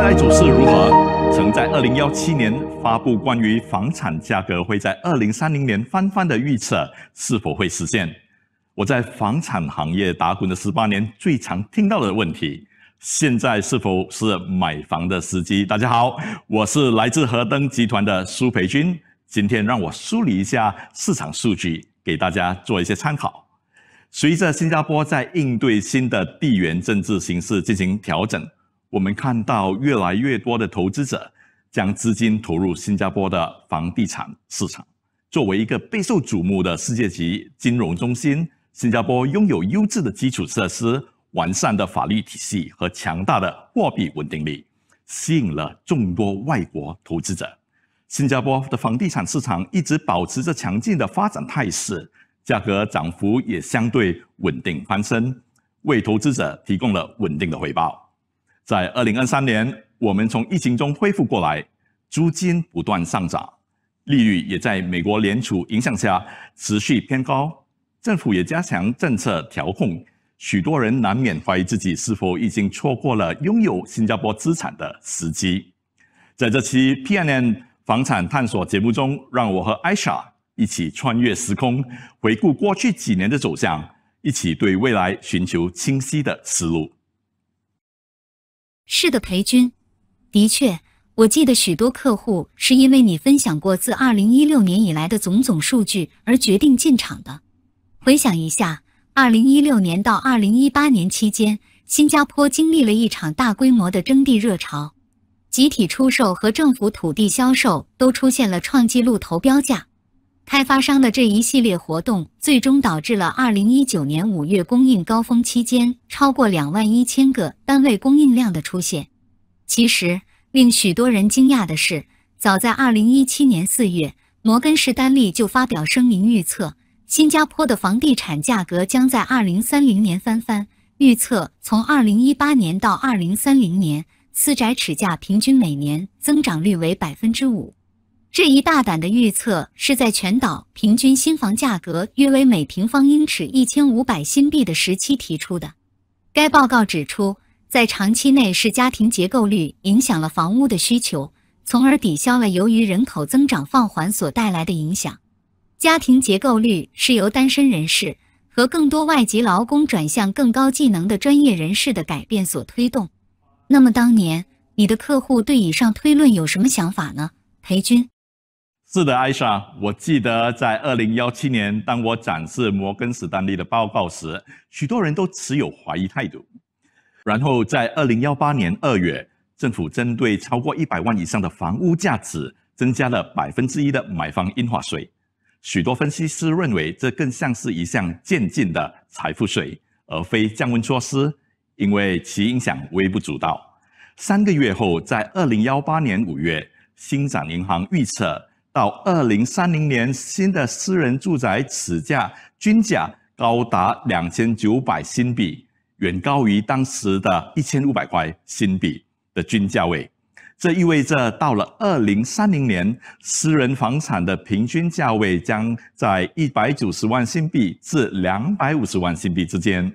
未来走势如何？曾在二零幺七年发布关于房产价格会在二零三零年翻番的预测，是否会实现？我在房产行业打滚的十八年，最常听到的问题：现在是否是买房的时机？大家好，我是来自合登集团的苏培军。今天让我梳理一下市场数据，给大家做一些参考。随着新加坡在应对新的地缘政治形势进行调整。我们看到越来越多的投资者将资金投入新加坡的房地产市场。作为一个备受瞩目的世界级金融中心，新加坡拥有优质的基础设施、完善的法律体系和强大的货币稳定力，吸引了众多外国投资者。新加坡的房地产市场一直保持着强劲的发展态势，价格涨幅也相对稳定攀升，为投资者提供了稳定的回报。在二零二三年，我们从疫情中恢复过来，租金不断上涨，利率也在美国联储影响下持续偏高。政府也加强政策调控，许多人难免怀疑自己是否已经错过了拥有新加坡资产的时机。在这期 PMN 房产探索节目中，让我和艾莎一起穿越时空，回顾过去几年的走向，一起对未来寻求清晰的思路。是的，裴军，的确，我记得许多客户是因为你分享过自2016年以来的种种数据而决定进场的。回想一下，2016年到2018年期间，新加坡经历了一场大规模的征地热潮，集体出售和政府土地销售都出现了创纪录投标价。开发商的这一系列活动，最终导致了2019年五月供应高峰期间超过两万一千个单位供应量的出现。其实，令许多人惊讶的是，早在2017年4月，摩根士丹利就发表声明预测，新加坡的房地产价格将在2030年翻番，预测从2018年到2030年，私宅尺价平均每年增长率为百分之五。这一大胆的预测是在全岛平均新房价格约为每平方英尺一千五百新币的时期提出的。该报告指出，在长期内是家庭结构率影响了房屋的需求，从而抵消了由于人口增长放缓所带来的影响。家庭结构率是由单身人士和更多外籍劳工转向更高技能的专业人士的改变所推动。那么当年你的客户对以上推论有什么想法呢？裴军。是的，艾莎。我记得在2017年，当我展示摩根士丹利的报告时，许多人都持有怀疑态度。然后在2018年2月，政府针对超过一百万以上的房屋价值，增加了百分之一的买房印花税。许多分析师认为，这更像是一项渐进的财富税，而非降温措施，因为其影响微不足道。三个月后，在2018年5月，星展银行预测。到二零三零年，新的私人住宅起价均价高达两千九百新币，远高于当时的一千五百块新币的均价位。这意味着，到了二零三零年，私人房产的平均价位将在一百九十万新币至两百五十万新币之间。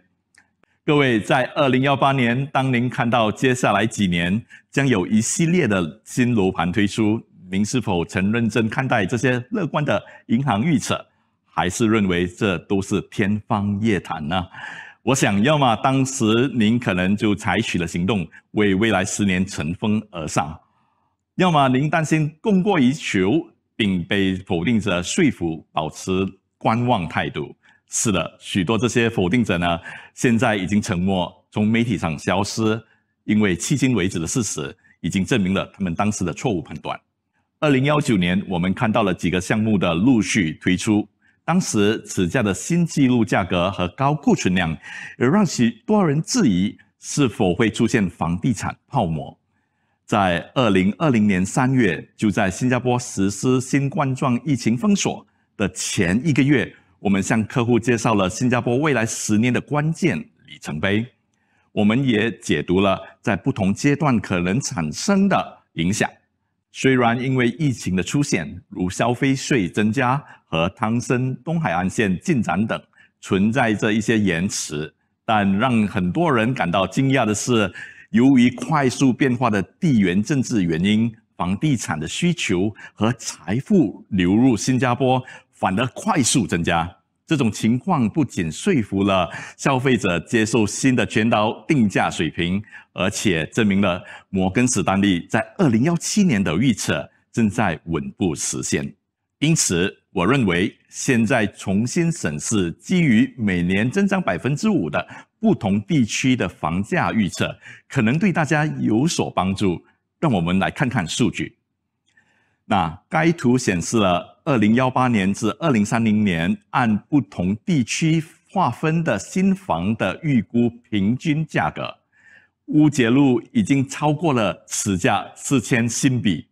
各位，在二零幺八年，当您看到接下来几年将有一系列的新楼盘推出。您是否曾认真看待这些乐观的银行预测，还是认为这都是天方夜谭呢？我想，要么当时您可能就采取了行动，为未来十年乘风而上；要么您担心供过于求，并被否定者说服保持观望态度。是的，许多这些否定者呢，现在已经沉默，从媒体上消失，因为迄今为止的事实已经证明了他们当时的错误判断。二零幺九年，我们看到了几个项目的陆续推出。当时，此价的新纪录价格和高库存量，也让许多人质疑是否会出现房地产泡沫。在二零二零年三月，就在新加坡实施新冠状疫情封锁的前一个月，我们向客户介绍了新加坡未来十年的关键里程碑。我们也解读了在不同阶段可能产生的影响。虽然因为疫情的出现、如消费税增加和汤森东海岸线进展等，存在着一些延迟，但让很多人感到惊讶的是，由于快速变化的地缘政治原因，房地产的需求和财富流入新加坡反而快速增加。这种情况不仅说服了消费者接受新的全刀定价水平，而且证明了摩根士丹利在二零幺七年的预测正在稳步实现。因此，我认为现在重新审视基于每年增长百分之五的不同地区的房价预测，可能对大家有所帮助。让我们来看看数据。那该图显示了。二零幺八年至二零三零年，按不同地区划分的新房的预估平均价格，乌节路已经超过了此价四千新币，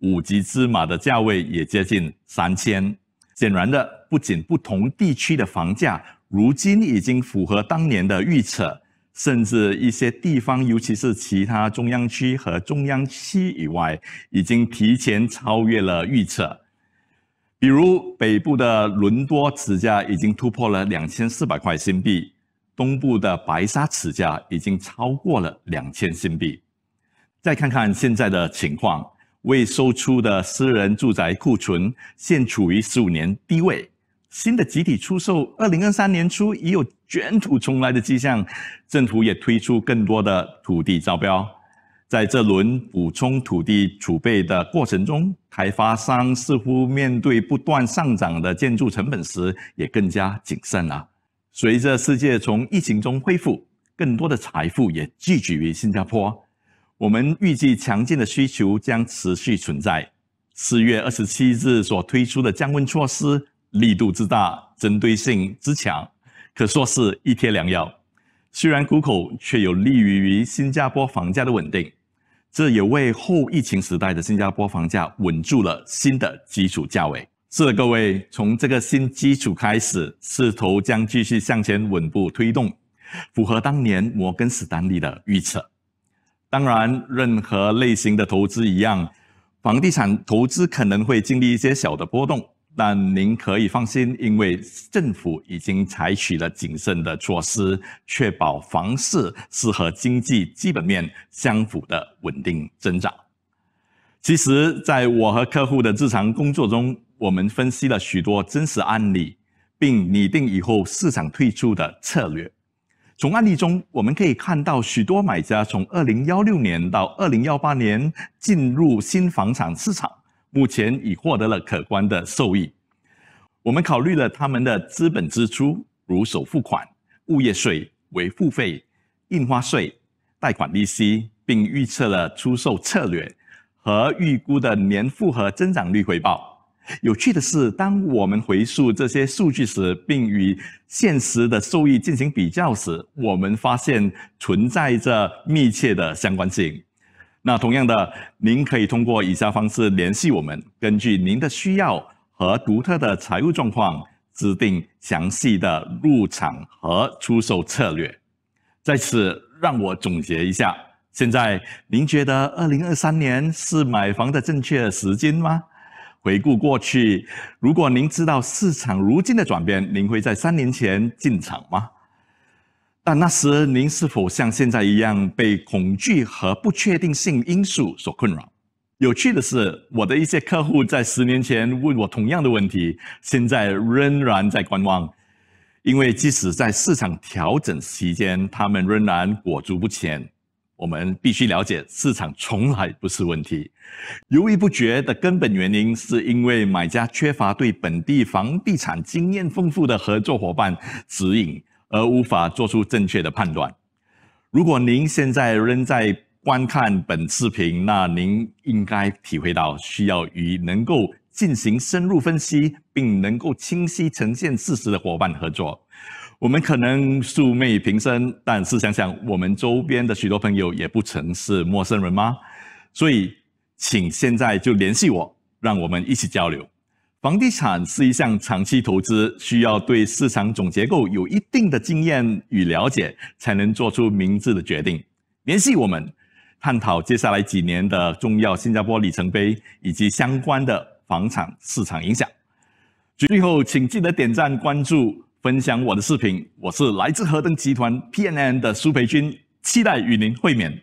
五级芝麻的价位也接近三千。显然的，不仅不同地区的房价如今已经符合当年的预测，甚至一些地方，尤其是其他中央区和中央区以外，已经提前超越了预测。比如北部的伦多持价已经突破了两千四百块新币，东部的白沙持价已经超过了两千新币。再看看现在的情况，未售出的私人住宅库存现处于十五年低位，新的集体出售二零二三年初已有卷土重来的迹象，政府也推出更多的土地招标。在这轮补充土地储备的过程中，开发商似乎面对不断上涨的建筑成本时，也更加谨慎了。随着世界从疫情中恢复，更多的财富也聚集于新加坡。我们预计强劲的需求将持续存在。四月二十七日所推出的降温措施力度之大，针对性之强，可说是一贴良药。虽然苦口，却有利于新加坡房价的稳定。这也为后疫情时代的新加坡房价稳住了新的基础价位。是的，各位，从这个新基础开始，势头将继续向前稳步推动，符合当年摩根士丹利的预测。当然，任何类型的投资一样，房地产投资可能会经历一些小的波动。但您可以放心，因为政府已经采取了谨慎的措施，确保房市是和经济基本面相符的稳定增长。其实，在我和客户的日常工作中，我们分析了许多真实案例，并拟定以后市场退出的策略。从案例中，我们可以看到许多买家从二零幺六年到二零幺八年进入新房产市场。目前已获得了可观的收益。我们考虑了他们的资本支出，如首付款、物业税、维护费、印花税、贷款利息，并预测了出售策略和预估的年复合增长率回报。有趣的是，当我们回溯这些数据时，并与现实的收益进行比较时，我们发现存在着密切的相关性。那同样的，您可以通过以下方式联系我们，根据您的需要和独特的财务状况，制定详细的入场和出售策略。在此，让我总结一下：现在您觉得二零二三年是买房的正确时间吗？回顾过去，如果您知道市场如今的转变，您会在三年前进场吗？但那时您是否像现在一样被恐惧和不确定性因素所困扰？有趣的是，我的一些客户在十年前问我同样的问题，现在仍然在观望，因为即使在市场调整期间，他们仍然裹足不前。我们必须了解，市场从来不是问题。犹豫不决的根本原因，是因为买家缺乏对本地房地产经验丰富的合作伙伴指引。而无法做出正确的判断。如果您现在仍在观看本视频，那您应该体会到需要与能够进行深入分析并能够清晰呈现事实的伙伴合作。我们可能素昧平生，但是想想，我们周边的许多朋友也不曾是陌生人吗？所以，请现在就联系我，让我们一起交流。房地产是一项长期投资，需要对市场总结构有一定的经验与了解，才能做出明智的决定。联系我们，探讨接下来几年的重要新加坡里程碑以及相关的房产市场影响。最后，请记得点赞、关注、分享我的视频。我是来自河登集团 PNN 的苏培军，期待与您会面。